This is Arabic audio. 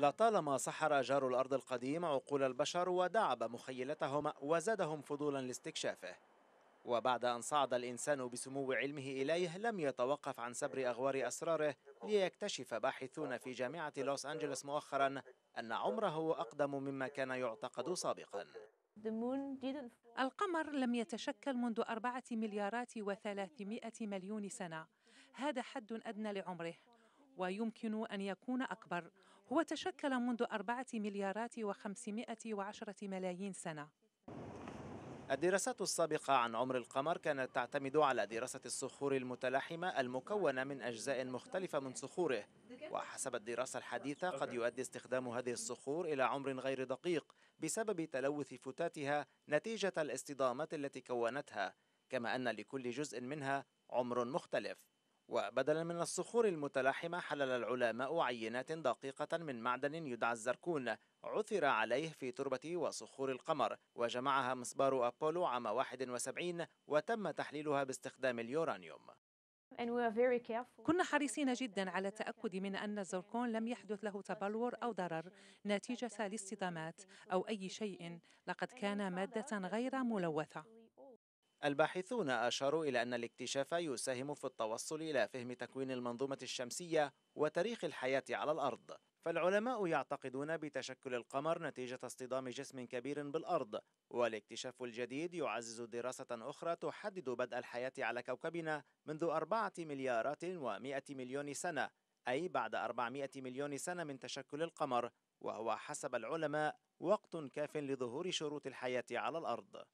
لطالما سحر جار الأرض القديم عقول البشر ودعب مخيلتهم وزادهم فضولا لاستكشافه وبعد أن صعد الإنسان بسمو علمه إليه لم يتوقف عن سبر أغوار أسراره ليكتشف باحثون في جامعة لوس أنجلوس مؤخرا أن عمره أقدم مما كان يعتقد سابقا القمر لم يتشكل منذ أربعة مليارات وثلاثمائة مليون سنة هذا حد أدنى لعمره ويمكن أن يكون أكبر هو تشكل منذ أربعة مليارات وخمسمائة وعشرة ملايين سنة الدراسات السابقة عن عمر القمر كانت تعتمد على دراسة الصخور المتلاحمة المكونة من أجزاء مختلفة من صخوره وحسب الدراسة الحديثة قد يؤدي استخدام هذه الصخور إلى عمر غير دقيق بسبب تلوث فتاتها نتيجة الاصطدامات التي كونتها كما أن لكل جزء منها عمر مختلف وبدلا من الصخور المتلاحمة حلل العلماء عينات دقيقة من معدن يدعى الزركون عثر عليه في تربة وصخور القمر وجمعها مسبار أبولو عام 71 وتم تحليلها باستخدام اليورانيوم كنا حريصين جدا على التأكد من أن الزركون لم يحدث له تبلور أو ضرر نتيجة لاصطدامات أو أي شيء لقد كان مادة غير ملوثة الباحثون أشاروا إلى أن الاكتشاف يساهم في التوصل إلى فهم تكوين المنظومة الشمسية وتاريخ الحياة على الأرض فالعلماء يعتقدون بتشكل القمر نتيجة اصطدام جسم كبير بالأرض والاكتشاف الجديد يعزز دراسة أخرى تحدد بدء الحياة على كوكبنا منذ أربعة مليارات ومائة مليون سنة أي بعد 400 مليون سنة من تشكل القمر وهو حسب العلماء وقت كاف لظهور شروط الحياة على الأرض